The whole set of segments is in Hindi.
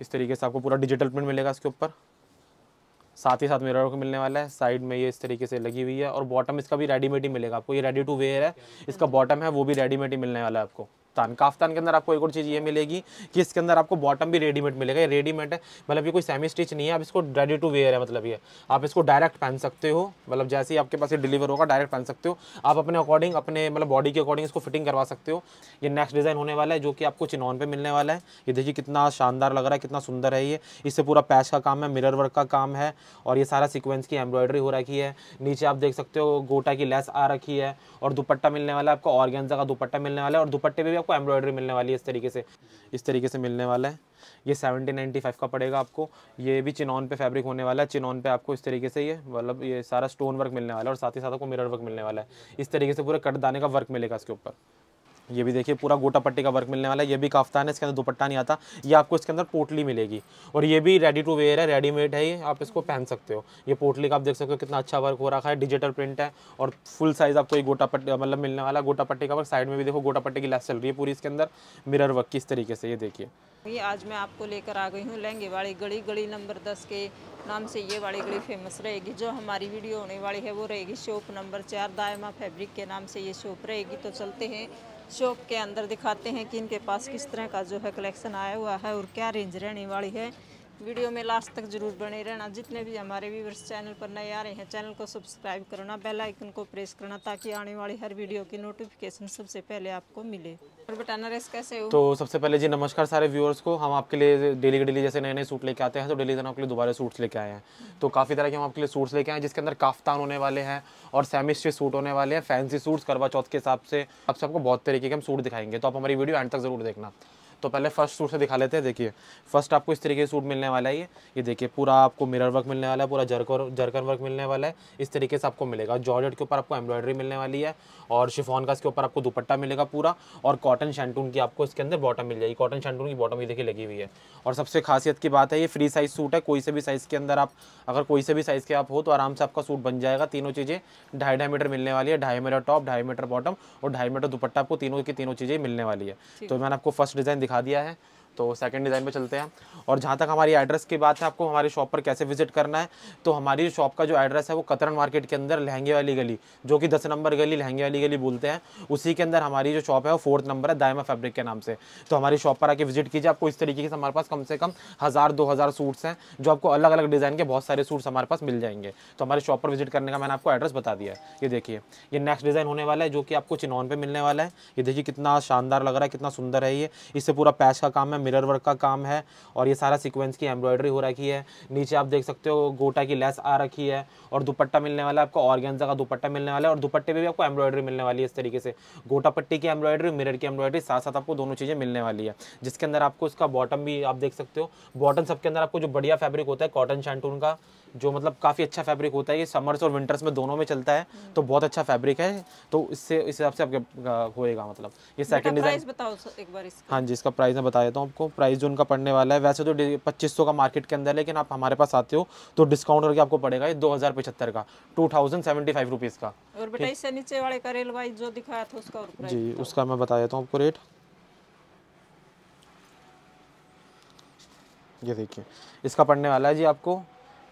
इस तरीके से आपको पूरा डिजिटल प्रिंट मिलेगा इसके ऊपर साथ ही साथ मिरर को मिलने वाला है साइड में ये इस तरीके से लगी हुई है और बॉटम इसका भी रेडीमेड ही मिलेगा आपको ये रेडी टू वेयर है इसका बॉटम है वो भी रेडीमेड ही मिलने वाला है आपको काफ्तान काफ्तान के अंदर आपको एक और चीज़ ये मिलेगी कि इसके अंदर आपको बॉटम भी रेडीमेड मिलेगा ये रेडीमेड है मतलब ये कोई सेमी स्टिच नहीं है आप इसको रेडी टू वेयर है मतलब ये आप इसको डायरेक्ट पहन सकते हो मतलब जैसे ही आपके पास ये डिलीवर होगा डायरेक्ट पहन सकते हो आप अपने अकॉर्डिंग अपने मतलब बॉडी के अकॉर्डिंग इसको फिटिंग करवा सकते हो ये नेक्स्ट डिज़ाइन होने वाला है जो कि आपको चिनौन पर मिलने वाला है ये देखिए कितना शानदार लग रहा है कितना सुंदर है ये इससे पूरा पैच का काम है मिरर वर्क का काम है और ये सारा सिक्वेंस की एम्ब्रॉयडरी हो रखी है नीचे आप देख सकते हो गोटा की लेस आ रखी है और दुपट्टा मिलने वाला है आपको ऑर्गेंजा का दुपट्टा मिलने वाला है और दुपट्टे पे भी आप आपको एम्ब्रॉयडरी मिलने वाली है इस तरीके से इस तरीके से मिलने वाला है ये सेवनटी नाइन्टी फाइव का पड़ेगा आपको ये भी चिनॉन पे फैब्रिक होने वाला है चिनॉन पे आपको इस तरीके से ये मतलब ये सारा स्टोन वर्क मिलने वाला है और साथ ही साथ आपको मिरर वर्क मिलने वाला है इस तरीके से पूरा कट दाने का वर्क मिलेगा इसके ऊपर ये भी देखिए पूरा गोटा पट्टी का वर्क मिलने वाला है ये भी काफ्तान है इसके अंदर दुपट्टा नहीं आता ये आपको इसके अंदर पोटली मिलेगी और ये भी रेडी टू वेयर है रेडीमेड है ये आप इसको पहन सकते हो ये पोटली का आप देख सकते हो कितना अच्छा वर्क हो रखा है डिजिटल प्रिंट है और फुल साइज़ आपको ये गोटा पट्टी मतलब मिलने वाला गोटा पट्टी का वर्क साइड में भी देखो गोटा पट्टी की लैस चल रही है पूरी इसके अंदर मिररर वर्क किस तरीके से ये देखिए ये आज मैं आपको लेकर आ गई हूँ लहंगे वाली गली गली नंबर दस के नाम से ये वाली गली फेमस रहेगी जो हमारी वीडियो होने वाली है वो रहेगी शॉप नंबर चार दायमा फैब्रिक के नाम से ये शॉप रहेगी तो चलते हैं शॉप के अंदर दिखाते हैं कि इनके पास किस तरह का जो है कलेक्शन आया हुआ है और क्या रेंज रहने वाली है वीडियो में लास्ट तक जरूर बने रहना जितने भी हमारे व्यूवर्स चैनल पर नए आ रहे हैं चैनल को सब्सक्राइब करना बेल आइकन को प्रेस करना ताकि आने वाली हर वीडियो की नोटिफिकेशन सबसे पहले आपको मिले और बताना रेस कैसे हो तो सबसे पहले जी नमस्कार सारे व्यूअर्स को हम आपके लिए डेली के डेली जैसे नए नए सूट लेके आते हैं तो डेली जन आपके लिए दोबारा सूट्स लेके आए हैं तो काफ़ी तरह के हम आपके लिए सूट्स लेके आए हैं जिसके अंदर काफ्तान होने वाले हैं और सेमी स्ट्री सूट होने वाले हैं फैंसी सूट्स करवा चौथ के हिसाब से आपसे आपको बहुत तरीके के हम सूट दिखाएंगे तो आप हमारी वीडियो एंड तक जरूर देखना तो पहले फर्स्ट सूट से दिखा लेते हैं देखिए फर्स्ट आपको इस तरीके से सूट मिलने वाला है ये ये देखिए पूरा आपको मिरर वर्क मिलने वाला है पूरा जरकर जरकर वर्क मिलने वाला है इस तरीके से आपको मिलेगा जॉर्जेट के ऊपर आपको एम्ब्रॉयडरी मिलने वाली है और शिफॉन का इसके ऊपर आपको दुपट्टा मिलेगा पूरा और कॉटन शैंटून की आपको इसके अंदर बॉटम मिल जाएगी कॉटन शैंटून की बॉटम ये देखिए लगी हुई है और सबसे खासियत की बात है ये फ्री साइज़ सूट है कोई से भी साइज़ के अंदर आप अगर कोई से भी साइज़ के आप हो तो आराम से आपका सूट बन जाएगा तीनों चीज़ें ढाई ढाई मीटर मिलने वाली है ढाई मीटर टॉप ढाई मीटर बॉटम और ढाई मीटर दुपट्टा आपको तीनों की तीनों चीज़ें मिलने वाली है तो मैंने आपको फर्स्ट डिज़ाइन दिखा दिया है तो सेकंड डिज़ाइन पे चलते हैं और जहाँ तक हमारी एड्रेस की बात है आपको हमारी शॉप पर कैसे विजिट करना है तो हमारी शॉप का जो एड्रेस है वो कतरन मार्केट के अंदर लहंगे वाली गली जो कि दस नंबर गली लहंगे वाली गली बोलते हैं उसी के अंदर हमारी जो शॉप है वो फोर्थ नंबर है दायमा फैब्रिक के नाम से तो हमारी शॉप पर आके विजिट कीजिए आपको इस तरीके से हमारे पास कम से कम हज़ार दो हज़ार सूट्स हैं जो आपको अलग अलग डिज़ाइन के बहुत सारे सूट्स हमारे पास मिल जाएंगे तो हमारे शॉप पर विजिट करने का मैंने आपको एड्रेस बता दिया है ये देखिए ये नेक्स्ट डिज़ाइन होने वाला है जो कि आपको चिनौन पर मिलने वाला है ये देखिए कितना शानदार लग रहा है कितना सुंदर है ये इससे पूरा पैच का काम है मिरर वर्क का काम है और ये सारा सीक्वेंस की एम्ब्रॉयडरी हो रखी है नीचे आप देख सकते हो गोटा की लेस आ रखी है और दुपट्टा मिलने वाला है आपको ऑर्गेंजा का दुपट्टा मिलने वाला है और दुपट्टे पर भी आपको एम्ब्रॉयडरी मिलने वाली है इस तरीके से गोटा पट्टी की एम्ब्रॉयडरी मिरर की एम्ब्रॉयडरी साथ साथ आपको दोनों चीज़ें मिलने वाली है जिसके अंदर आपको इसका बॉटम भी आप देख सकते हो बॉटम सबके अंदर आपको जो बढ़िया फैब्रिक होता है कॉटन शैंटून का जो मतलब काफ़ी अच्छा फैब्रिक होता है ये समर्स और विंटर्स में दोनों में चलता है हम्म। तो बहुत अच्छा फैब्रिक है तो इससे इस हिसाब से आपके होएगा मतलब ये सेकंड डिज़ाइन बताओ एक बार इसका हाँ जी इसका प्राइस मैं बता देता हूँ आपको प्राइस जो उनका पड़ने वाला है वैसे तो पच्चीस सौ का मार्केट के अंदर लेकिन आप हमारे पास आते हो तो डिस्काउंट करके आपको पड़ेगा ये दो का टू का और बेटा इससे नीचे वाले का रेल वाइज जो दिखाया था उसका और जी उसका मैं बता देता हूँ आपको रेट ये देखिए इसका पड़ने वाला है जी आपको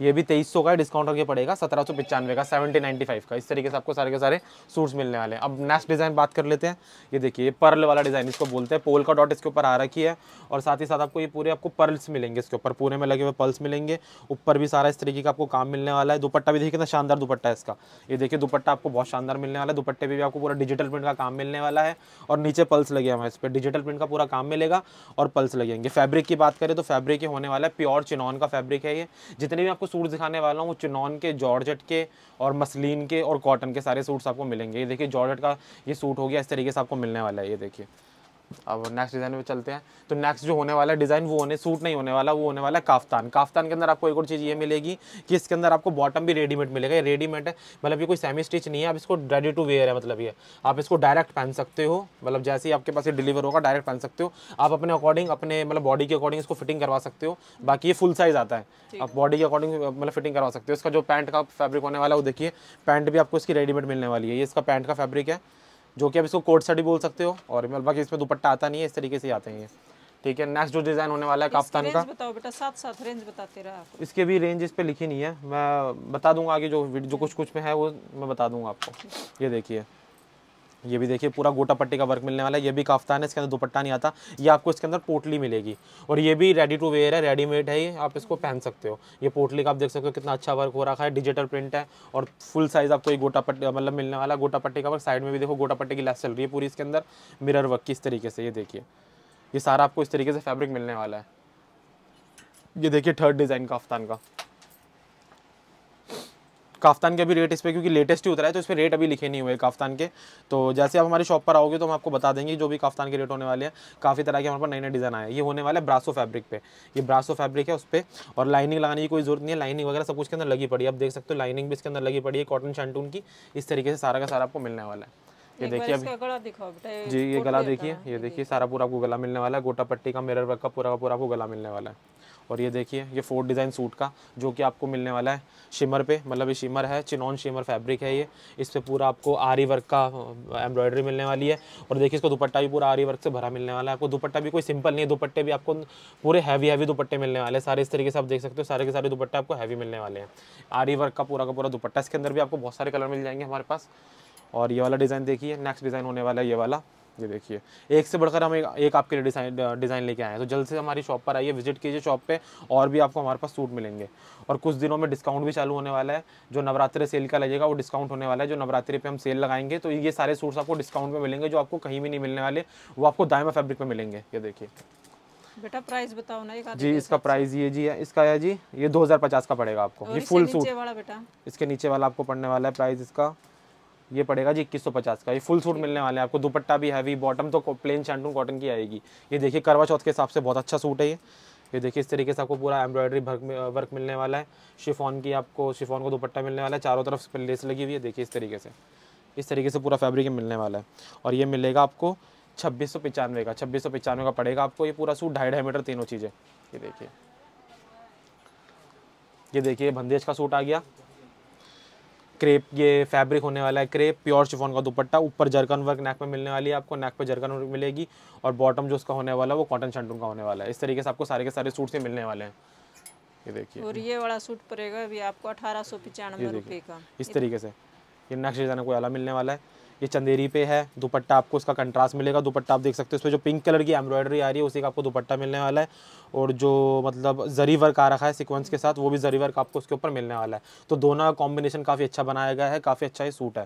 ये भी तेईस सौ का डिस्काउंट होकर पड़ेगा सत्रह सौ पचानवे का सेवेंटी नाइनटी फाइव का इस तरीके से आपको सारे के सारे सूट्स मिलने वाले हैं अब नेक्स्ट डिज़ाइन बात कर लेते हैं ये देखिए पर्ल वाला डिज़ाइन इसको बोलते हैं पोल का डॉट इसके ऊपर आ रखी है और साथ ही साथ आपको ये पूरे आपको पर्ल्स मिलेंगे इसके ऊपर पूरे में लगे हुए पर्ल्स मिलेंगे ऊपर भी सारा इस तरीके का आपको काम मिलने वाला है दुपट्टा भी देखिए कितना शानदार दुपट्टा है इसका ये देखिए दुपट्टा आपको बहुत शानदार मिलने वाला है दुपट्टे भी आपको पूरा डिजिटल प्रिंट का काम मिलने वाला है और नीचे पल्स लगे हुए हैं इस पर डिजिटल प्रिंट का पूरा काम मिलेगा और पल्स लगेंगे फैब्रिक की बात करें तो फैब्रिक होने वाला है प्योर चिनॉन का फैब्रिक है ये जितने भी आपको आपको सूट दिखाने वाला हूँ वो चुनौन के जॉर्जट के और मसलिन के और कॉटन के सारे सूट्स आपको मिलेंगे ये देखिए जॉर्जट का ये सूट हो गया इस तरीके से आपको मिलने वाला है ये देखिए अब नेक्स्ट डिज़ाइन पे चलते हैं तो नेक्स्ट जो होने वाला है डिज़ाइन वो होने सूट नहीं होने वाला वो होने वाला है काफ्तान काफ्तान के अंदर आपको एक और चीज़ ये मिलेगी कि इसके अंदर आपको बॉटम भी रेडीमेड मिलेगा ये रेडीमेड है मतलब ये कोई सेमी स्टिच नहीं है आप इसको रेडी टू वेयर है मतलब ये आप इसको डायरेक्ट पहन सकते हो मतलब जैसे ही आपके पास ये डिलीवर होगा डायरेक्ट पहन सकते हो आप अपने अकॉर्डिंग अपने मतलब बॉडी के अकॉर्डिंग इसको फिटिंग करवा सकते हो बाकी ये फुल साइज़ आता है आप बॉडी के अकॉर्डिंग मतलब फिटिंग करवा सकते हो इसका जो पैंट का फैब्रिक होने वाला है वो देखिए पैंट भी आपको इसकी रेडीमेड मिलने वाली है ये इसका पैंट का फैब्रिक है जो कि आप इसको कोट सेट भी बोल सकते हो और मतलब बाकी इसमें दुपट्टा आता नहीं है इस तरीके से आते हैं ठीक है नेक्स्ट जो डिज़ाइन होने वाला है काफ्तान का बताओ बेटा साथ साथ रेंज बताते रहा इसके भी रेंज इस पे लिखी नहीं है मैं बता दूंगा आगे जो जो कुछ कुछ में है वो मैं बता दूंगा आपको ये देखिए ये भी देखिए पूरा गोटा पट्टी का वर्क मिलने वाला है ये भी काफ्तान है इसके अंदर दुपट्टा नहीं आता ये आपको इसके अंदर पोटली मिलेगी और ये भी रेडी टू वेयर है रेडीमेड है ये आप इसको पहन सकते हो ये पोटली का आप देख सकते हो कितना अच्छा वर्क हो रखा है डिजिटल प्रिंट है और फुल साइज़ आपको ये गोटा पट्टी मतलब मिलने वाला गोटा पट्टी का वर्क साइड में भी देखो गोटा पट्टी की लैस चल रही है पूरी इसके अंदर मिररर वर्क की इस तरीके से ये देखिए ये सारा आपको इस तरीके से फैब्रिक मिलने वाला है ये देखिए थर्ड डिज़ाइन काफ्तान का काफ्तान के भी रेट इस पर क्योंकि लेटेस्ट ही उतरा है तो इस पर रेट अभी लिखे नहीं हुए काफ्तान के तो जैसे आप हमारी शॉप पर आओगे तो हम आपको बता देंगे जो भी काफ्तान के रेट होने वाले हैं काफ़ी तरह के हमारे पास नए नए डिज़ाइन आए ये होने वाले ब्रासो फैब्रिक पे ये ब्रासो फैब्रिक है उस पर और लाइनिंग लगाने की कोई जरूरत नहीं है लाइनिंग वगैरह सब कुछ के अंदर लगी पड़ी आप देख सकते हो लाइनिंग भी इसके अंदर लगी पड़ी है कॉटन शैंटून की इस तरीके से सारा का सारा आपको मिलने वाला है ये देखिए अभी जी ये गला देखिए ये देखिए सारा पूरा आपको गला मिलने वाला है गोटा पट्टी का मिरर वर्क का पूरा का पूरा आपको गला मिलने वाला है और ये देखिए ये फोर्थ डिज़ाइन सूट का जो कि आपको मिलने वाला है शिमर पे मतलब ये शिमर है चिनॉन शिमर फैब्रिक है ये इस पर पूरा आपको आरी वर्क का एम्ब्रॉयडरी मिलने वाली है और देखिए इसको दुपट्टा भी पूरा आरी वर्क से भरा मिलने वाला है आपको दुपट्टा भी कोई सिंपल नहीं है दुपट्टे भी आपको पूरे हैवी हैवी दुपट्टे मिलने वाले हैं सारे इस तरीके से आप देख सकते हो सारे के सारे दुपट्टे आपको हैवी मिलने वाले हैं आरी वर्क का पूरा का पूरा दुपट्टा इसके अंदर भी आपको बहुत सारे कलर मिल जाएंगे हमारे पास और ये वाला डिज़ाइन देखिए नेक्स्ट डिज़ाइन होने वाला है ये वाला ये देखिए एक से बढ़कर हम एक, एक आपके लिए डिज़ाइन डिज़ाइन लेके आए हैं तो जल्द से हमारी शॉप पर आइए विजिट कीजिए शॉप पे और भी आपको हमारे पास सूट मिलेंगे और कुछ दिनों में डिस्काउंट भी चालू होने वाला है जो नवरात्रि सेल का लगेगा वो डिस्काउंट होने वाला है जो नवरात्रि पे हम सेल लगाएंगे तो ये सारे सूट्स आपको डिस्काउंट में मिलेंगे जो आपको कहीं भी नहीं मिलने वाले वो आपको दायमा फैब्रिक में मिलेंगे ये देखिए बेटा प्राइस बताओ ना एक जी इसका प्राइस ये जी है इसका है जी ये दो का पड़ेगा आपको ये फुल सूट बेटा इसके नीचे वाला आपको पड़ने वाला है प्राइस इसका ये पड़ेगा जी इक्कीस का ये फुल सूट मिलने वाले हैं आपको दुपट्टा भी हैवी बॉटम तो प्लेन शैंटू कॉटन की आएगी ये देखिए करवा चौथ के हिसाब से बहुत अच्छा सूट है ये ये देखिए इस तरीके से आपको पूरा एम्ब्रॉयडरी वर्क मिलने वाला है शिफॉन की आपको शिफॉन को दुपट्टा मिलने वाला है चारों तरफ लेस लगी हुई है देखिए इस तरीके से इस तरीके से पूरा फैब्रिक मिलने वाला है और ये मिलेगा आपको छब्बीस सौ पचानवे का छब्बीस सौ पचानवे का पड़ेगा आपको ये पूरा सूट ढाई ढाई मीटर तीनों चीज़ें ये देखिए ये देखिए बंदेज का सूट आ गया क्रेप ये फैब्रिक होने वाला है क्रेप प्योर शिफोन का दुपट्टा ऊपर जर्कन वर्क नेक पे मिलने वाली है आपको नेक पे जर्कन वर्क मिलेगी और बॉटम जो उसका होने वाला है वो कॉटन शंटून का होने वाला है इस तरीके से आपको सारे के सारे सूट से मिलने वाले हैं ये देखिए और ये वाला सूट पड़ेगा अभी आपको अठारह सौ पचानवे रुपये का इस तरीके से ये नेक्स्ट डिजाइन कोई अला मिलने वाला है ये चंदेरी पे है दुपट्टा आपको इसका कंट्रास्ट मिलेगा दुपट्टा आप देख सकते हो इसमें जो पिंक कलर की एम्ब्रॉयडरी आ रही है उसी का आपको दुपट्टा मिलने वाला है और जो मतलब जरी वर्क आ रखा है सिक्वेंस के साथ वो भी जरी वर्क आपको उसके ऊपर मिलने वाला है तो दोनों का कॉम्बिनेशन काफ़ी अच्छा बनाया गया है काफ़ी अच्छा ही सूट है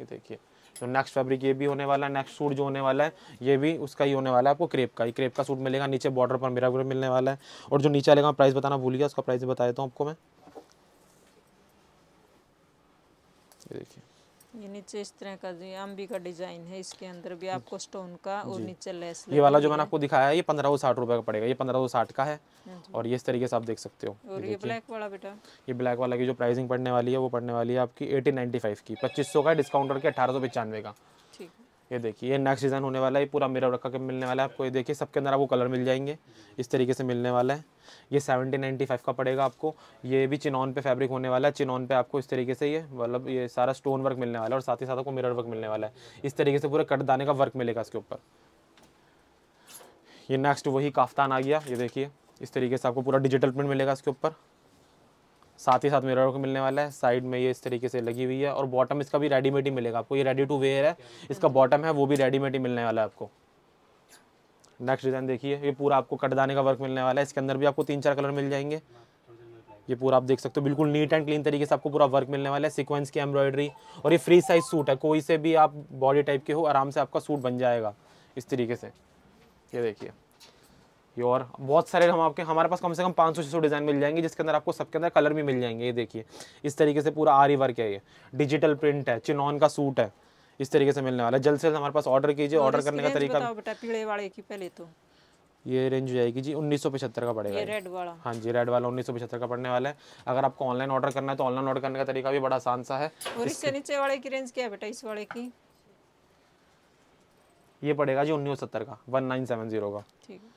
ये देखिए तो नेक्स्ट फैब्रिक ये भी होने वाला है नेक्स्ट सूट जो होने वाला है ये भी उसका ही होने वाला है आपको क्रेप का ही क्रेप का सूट मिलेगा नीचे बॉर्डर पर मेरा मिलने वाला है और जो नीचे आएगा प्राइस बताना भूल गया उसका प्राइस बता देता हूँ आपको मैं ये देखिए ये नीचे इस तरह का जी अम्बी का डिजाइन है इसके अंदर भी आपको स्टोन का और नीचे लेस ये वाला जो मैंने आपको दिखाया है ये पंद्रह सौ साठ रुपए का पड़ेगा ये पंद्रह सौ साठ का है हाँ और ये इस तरीके से आप देख सकते हो और ये ब्लैक वाला बेटा ये ब्लैक वाला की जो प्राइसिंग पड़ने वाली है वो पड़ने वाली है आपकी एटीन की पच्चीस सौ का डिस्काउंट करके अठारह सौ का ये देखिए ये नेक्स्ट डिज़ाइन होने वाला है पूरा मेरा रखा के मिलने वाला है आपको ये देखिए सबके अंदर आपको कलर मिल जाएंगे इस तरीके से मिलने वाला है ये सेवनटीन नाइन्टी फाइव का पड़ेगा आपको ये भी चिनॉन पे फैब्रिक होने वाला है चिनॉन पे आपको इस तरीके से ये मतलब ये सारा स्टोन वर्क मिलने वाला है और साथ ही साथ आपको मिरर वर्क मिलने वाला है इस तरीके से पूरा कट दाने का वर्क मिलेगा इसके ऊपर ये नेक्स्ट वही काफ्तान आ गया ये देखिए इस तरीके से आपको पूरा डिजिटल प्रिंट मिलेगा इसके ऊपर साथ ही साथ मिरर को मिलने वाला है साइड में ये इस तरीके से लगी हुई है और बॉटम इसका भी रेडीमेड ही मिलेगा आपको ये रेडी टू वेयर है इसका बॉटम है वो भी रेडीमेड ही मिलने वाला है आपको नेक्स्ट डिज़ाइन देखिए ये पूरा आपको कटदाने का वर्क मिलने वाला है इसके अंदर भी आपको तीन चार कलर मिल जाएंगे ये पूरा आप देख सकते हो बिल्कुल नीट एंड क्लीन तरीके से आपको पूरा वर्क मिलने वाला है सिक्वेंस की एम्ब्रॉयडरी और ये फ्री साइज सूट है कोई से भी आप बॉडी टाइप के हो आराम से आपका सूट बन जाएगा इस तरीके से ये देखिए ये और बहुत सारे हम आपके हमारे पास कम से कम पाँच सौ छः सौ डिज़ाइन मिल जाएंगे जिसके अंदर आपको सबके अंदर कलर भी मिल जाएंगे ये देखिए इस तरीके से पूरा आरी वर्क है ये डिजिटल प्रिंट है चिनॉन का सूट है इस तरीके से मिलने वाला है जल्द से जल्द हमारे पास ऑर्डर कीजिए हाँ, ऑर्डर करने का तरीका बेटा वाले की पहले तो ये रेंज हो जाएगी जी उन्नीस सौ पचहत्तर का पड़ेगा रेड वाला हाँ जी रेड वाला उन्नीस सौ पचहत्तर का पड़ने वाला है अगर आपको ऑनलाइन ऑर्डर करना है तो ऑनलाइन ऑर्डर करने का तरीका भी बड़ा आसान सा है और इससे नीचे वाले की रेंज क्या है बेटा इस वाले की ये पड़ेगा जी उन्नीस सत्तर का वन नाइन सेवन जीरो का ठीक है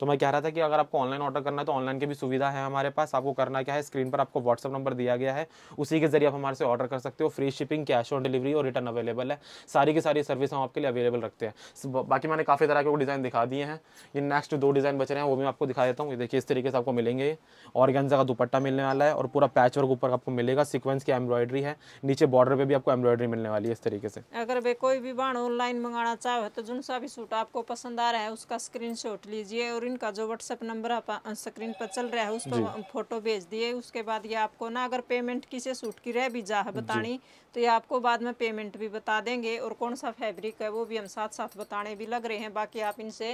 तो मैं कह रहा था कि अगर आपको ऑनलाइन ऑर्डर करना है तो ऑनलाइन की भी सुविधा है हमारे पास आपको करना क्या है स्क्रीन पर आपको व्हाट्सअप नंबर दिया गया है उसी के जरिए आप हमारे से ऑर्डर कर सकते हो free shipping cash on delivery और रिटर्न अवेलेबल है सारी की सारी सर्विस हम आपके लिए अवेलेबल रखते हैं बाकी मैंने काफ़ी तरह के वो डिज़ाइन दिखा दिए हैं ये नेक्स्ट दो डिज़ाइन बच रहे हैं वो भी आपको दिखा देता हूँ देखिए इस तरीके से आपको मिलेंगे और का दुपट्टा मिलने वाला है और पूरा पैच वर्क ऊपर आपको मिलेगा सिक्वेंस की एम्ब्रॉयडरी है नीचे बॉर्डर पर भी आपको एम्ब्रॉयडरी मिलने वाली है इस तरीके से अगर वे कोई भी बाढ़ ऑनलाइन मंगाना चाहे तो जिन सा भी सूट आपको पसंद आ रहा है उसका स्क्रीन लीजिए और स्क्रीन का जो व्हाट्सएप नंबर आप स्क्रीन पर चल रहा है उस पर फोटो भेज दिए उसके बाद ये आपको ना अगर पेमेंट किसे सूट की रह भी जा बतानी तो ये आपको बाद में पेमेंट भी बता देंगे और कौन सा फैब्रिक है वो भी हम साथ साथ बताने भी लग रहे हैं बाकी आप इनसे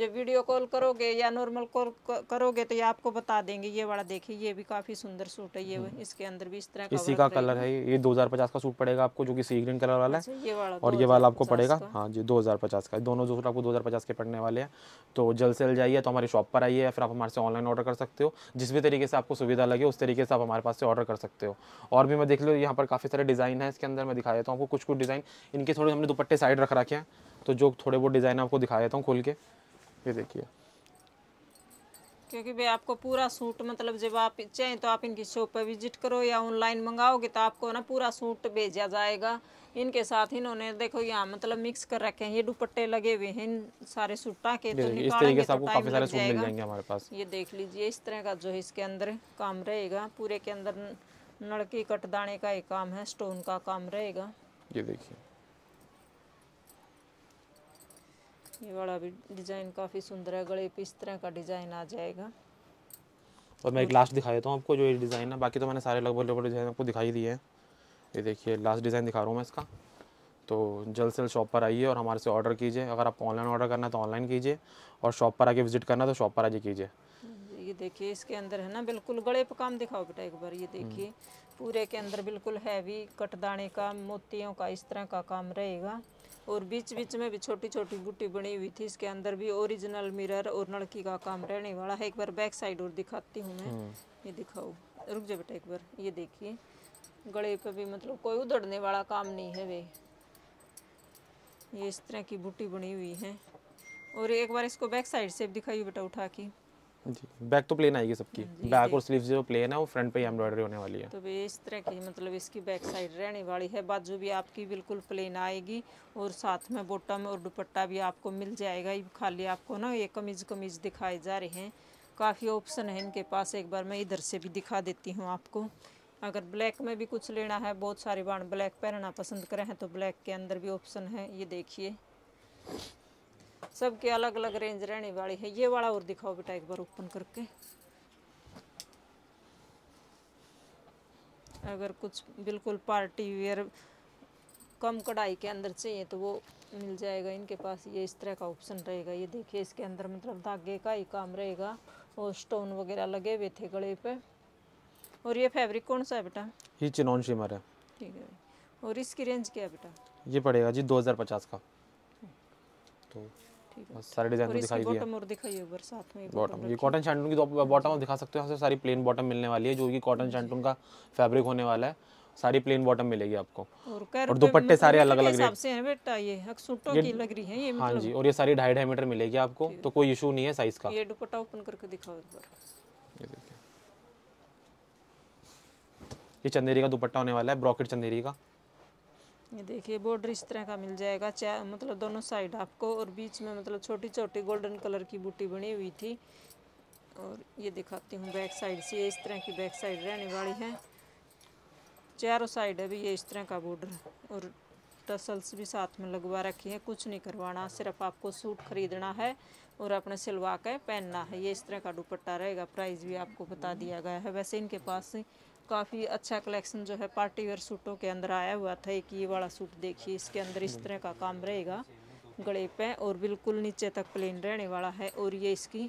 जब वीडियो कॉल करोगे या नॉर्मल कॉल करोगे तो ये आपको बता देंगे ये वाला देखिए ये भी काफ़ी सुंदर सूट है ये हम्म। इसके अंदर भी इस तरह का इसी का कलर है ये दो का सूट पड़ेगा आपको जो कि सी ग्रीन कलर वाला है अच्छा, ये वाला और ये वाला आपको पड़ेगा हाँ जी दो का दोनों जो सूट आपको दो के पड़ने वाले हैं तो जल्द से जल्द जाइए चाहिए तो हमारी शॉप पर आइए या फिर आप हमारे से ऑनलाइन ऑर्डर कर सकते हो जिस भी तरीके से आपको सुविधा लगे उस तरीके से आप हमारे पास से ऑर्डर कर सकते हो और भी मैं देख लो यहाँ पर काफ़ी सारे डिज़ाइन है इसके अंदर मैं दिखा देता हूँ आपको कुछ कुछ डिज़ाइन इनके थोड़े हमने दुपट्टे साइड रख रखे हैं तो जो थोड़े बहुत डिज़ाइन आपको दिखा देता हूँ खोल के ये देखिए क्योंकि भाई आपको पूरा सूट मतलब जब आप चाहें तो आप इनकी शॉप पर विजिट करो या ऑनलाइन मंगाओगे तो आपको ना पूरा सूट भेजा जाएगा इनके साथ इन्होंने देखो यहाँ मतलब मिक्स कर रखे हैं ये दुपट्टे लगे हुए हैं सारे सूटा के तो इस तरीके से तो आपको काफी सारे सूट मिल जाएंगे हमारे पास ये देख लीजिए इस तरह का जो है इसके अंदर काम रहेगा पूरे के अंदर नड़की कटदाने का एक काम है स्टोन का काम रहेगा ये देखिए ये वाला भी डिज़ाइन काफ़ी सुंदर है गले पे इस तरह का डिज़ाइन आ जाएगा और मैं एक लास्ट दिखा देता हूँ आपको जो ये डिज़ाइन है बाकी तो मैंने सारे लगभग लगभग डिज़ाइन आपको दिखाई दिए हैं ये देखिए लास्ट डिज़ाइन दिखा रहा हूँ मैं इसका तो जल्द से जल्द शॉप पर आइए और हमारे से ऑर्डर कीजिए अगर आपको ऑनलाइन ऑर्डर करना है तो ऑनलाइन कीजिए और शॉप पर आके विजिट करना है तो शॉप पर आके कीजिए ये देखिए इसके अंदर है ना बिल्कुल गले पर काम दिखाओ बेटा एक बार ये हम्म। देखिए पूरे के अंदर बिल्कुल हैवी कटदाने का मोतियों का इस तरह का काम रहेगा और बीच बीच में भी छोटी छोटी बूटी बनी हुई थी इसके अंदर भी ओरिजिनल मिरर और नलकी का काम रहने वाला है एक बार बैक साइड और दिखाती हूँ मैं हम्म। ये दिखाओ रुक जाओ बेटा एक बार ये देखिए गले पे भी मतलब कोई उधड़ने वाला काम नहीं है वे ये इस तरह की बूटी बनी हुई है और एक बार इसको बैक साइड से दिखाइए बेटा उठा के जी बैक तो प्लेन आएगी सबकी हाँ बैक और स्लीव्स जो प्लेन है वो फ्रंट पे एम्ब्रॉयडरी होने वाली है तो भी इस तरह की मतलब इसकी बैक साइड रहने वाली है बाजू भी आपकी बिल्कुल प्लेन आएगी और साथ में बॉटम और दुपट्टा भी आपको मिल जाएगा खाली आपको ना ये कमीज कमीज दिखाए जा रहे हैं काफ़ी ऑप्शन है इनके पास एक बार मैं इधर से भी दिखा देती हूँ आपको अगर ब्लैक में भी कुछ लेना है बहुत सारे बाण ब्लैक पहनना पसंद करें हैं तो ब्लैक के अंदर भी ऑप्शन है ये देखिए सबके अलग अलग रेंज रहने वाली है ये वाला और दिखाओ बेटा एक बार ओपन करके अगर कुछ बिल्कुल पार्टी वेयर कम कढ़ाई के अंदर चाहिए तो वो मिल जाएगा इनके पास ये इस तरह का ऑप्शन रहेगा ये देखिए इसके अंदर मतलब धागे का ही काम रहेगा और स्टोन वगैरह लगे हुए थे गले पे और ये फैब्रिक कौन सा है बेटा ये चिनोन शिमर है ठीक है और इसकी रेंज क्या है बेटा ये पड़ेगा जी 2050 का तो सारे डिजाइन तो दिखाई दिया बॉटम ये कॉटन शैंटून की तो बॉटम आप दिखा सकते हो यहाँ से सारी प्लेन बॉटम मिलने वाली है जो की कॉटन शैंटून का फेब्रिक होने वाला है सारी प्लेन बॉटम मिलेगी आपको और, और दुपट्टे मतलब सारे अलग अलग रेट से हैं बेटा ये हकसूटों की लग रही है ये हाँ मतलब जी और ये सारी ढाई ढाई मीटर मिलेगी आपको तो कोई इशू नहीं है साइज का ये दुपट्टा ओपन करके दिखाओ एक बार ये देखिए ये चंदेरी का दुपट्टा होने वाला है ब्रॉकेट चंदेरी का ये देखिए बॉर्डर इस तरह का मिल जाएगा मतलब दोनों साइड आपको और बीच में मतलब छोटी छोटी गोल्डन कलर की बूटी बनी हुई थी और ये दिखाती हूँ बैक साइड से इस तरह की बैक साइड रहने वाली है चारों साइड अभी ये इस तरह का बॉर्डर और टसल्स भी साथ में लगवा रखी है कुछ नहीं करवाना सिर्फ आपको सूट खरीदना है और अपने सिलवा के पहनना है ये इस तरह का दुपट्टा रहेगा प्राइस भी आपको बता दिया गया है वैसे इनके पास काफ़ी अच्छा कलेक्शन जो है पार्टी वेयर सूटों के अंदर आया हुआ था एक ये वाला सूट देखिए इसके अंदर इस तरह का काम रहेगा गले पे और बिल्कुल नीचे तक प्लेन रहने वाला है और ये इसकी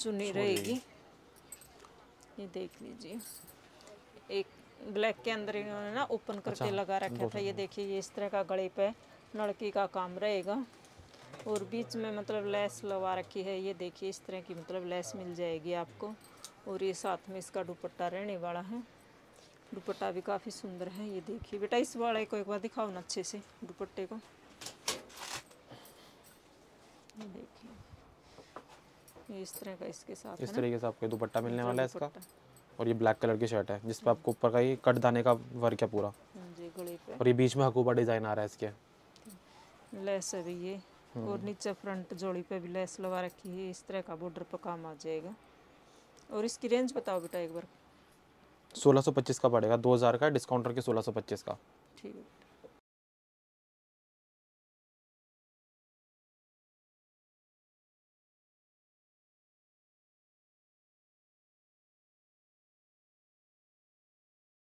चुनी रहेगी ये देख लीजिए एक ब्लैक के अंदर इन्होंने ना ओपन अच्छा, करके अच्छा, लगा रखा था ये देखिए ये इस तरह का गले पे लड़की का काम रहेगा और बीच में मतलब लेस लगा रखी है ये देखिए इस तरह की मतलब लेस मिल जाएगी आपको और ये साथ में इसका दुपट्टा रहने वाला है दुपट्टा भी काफ़ी सुंदर है ये देखिए बेटा इस वाले को एक बार दिखाओ ना अच्छे से दुपट्टे को देखिए इस तरह का इसके साथ इस तरीके से आपको दुपट्टा मिलने वाला है इसका और ये ब्लैक कलर की शर्ट है जिसपे हम्म। आपको ऊपर का ये कट दाने का वर्क है पूरा हाँ और ये बीच में हकूबा डिजाइन आ रहा है इसके लेस है ये हम्म। और नीचे फ्रंट जोड़ी पे भी लेस लगा रखी है इस तरह का बॉर्डर पर काम आ जाएगा और इसकी रेंज बताओ बेटा एक बार सोलह सौ पच्चीस का पड़ेगा दो हज़ार का डिस्काउंटर के सोलह सौ पच्चीस का ठीक है